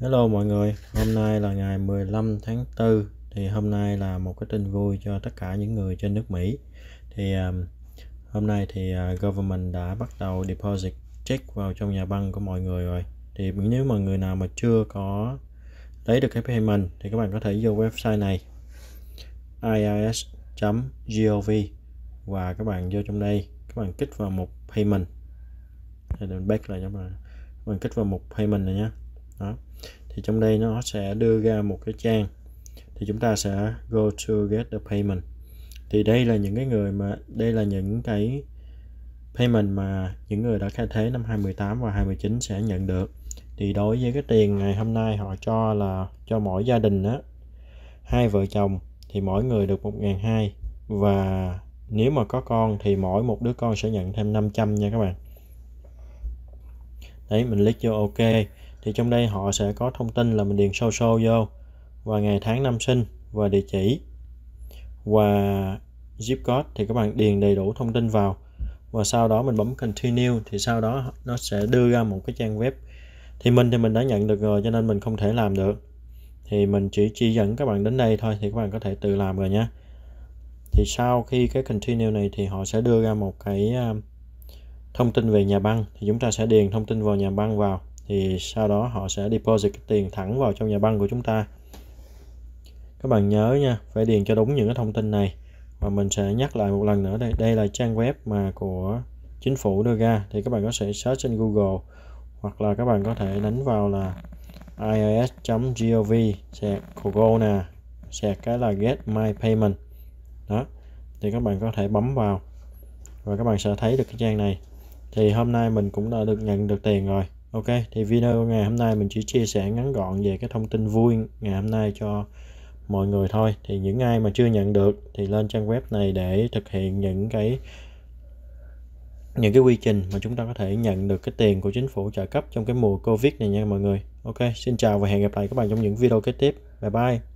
Hello mọi người, hôm nay là ngày 15 tháng 4 thì hôm nay là một cái tin vui cho tất cả những người trên nước Mỹ. Thì um, hôm nay thì uh, government đã bắt đầu deposit check vào trong nhà băng của mọi người rồi. Thì nếu mà người nào mà chưa có lấy được cái payment thì các bạn có thể vô website này iis gov và các bạn vô trong đây, các bạn kích vào một payment. Thì back lại cho các bạn. Các bạn kích vào một payment này nhé đó thì trong đây nó sẽ đưa ra một cái trang thì chúng ta sẽ go to get the payment thì đây là những cái người mà đây là những cái payment mà những người đã khai thế năm 2018 và 2019 sẽ nhận được thì đối với cái tiền ngày hôm nay họ cho là cho mỗi gia đình á hai vợ chồng thì mỗi người được 1.200 và nếu mà có con thì mỗi một đứa con sẽ nhận thêm 500 nha các bạn đấy mình click vô ok thì trong đây họ sẽ có thông tin là mình điền sâu sâu vô và ngày tháng năm sinh và địa chỉ và zip code thì các bạn điền đầy đủ thông tin vào và sau đó mình bấm continue thì sau đó nó sẽ đưa ra một cái trang web thì mình thì mình đã nhận được rồi cho nên mình không thể làm được thì mình chỉ chỉ dẫn các bạn đến đây thôi thì các bạn có thể tự làm rồi nhé thì sau khi cái continue này thì họ sẽ đưa ra một cái à, thông tin về nhà băng thì chúng ta sẽ điền thông tin vào nhà băng vào thì sau đó họ sẽ deposit cái tiền thẳng vào trong nhà băng của chúng ta các bạn nhớ nha phải điền cho đúng những cái thông tin này và mình sẽ nhắc lại một lần nữa đây đây là trang web mà của chính phủ đưa ra thì các bạn có thể search trên Google hoặc là các bạn có thể đánh vào là irs.gov google nè sẹt cái là get my payment đó thì các bạn có thể bấm vào và các bạn sẽ thấy được cái trang này thì hôm nay mình cũng đã được nhận được tiền rồi Ok, thì video ngày hôm nay mình chỉ chia sẻ ngắn gọn về cái thông tin vui ngày hôm nay cho mọi người thôi. Thì những ai mà chưa nhận được thì lên trang web này để thực hiện những cái những cái quy trình mà chúng ta có thể nhận được cái tiền của chính phủ trợ cấp trong cái mùa Covid này nha mọi người. Ok, xin chào và hẹn gặp lại các bạn trong những video kế tiếp. Bye bye.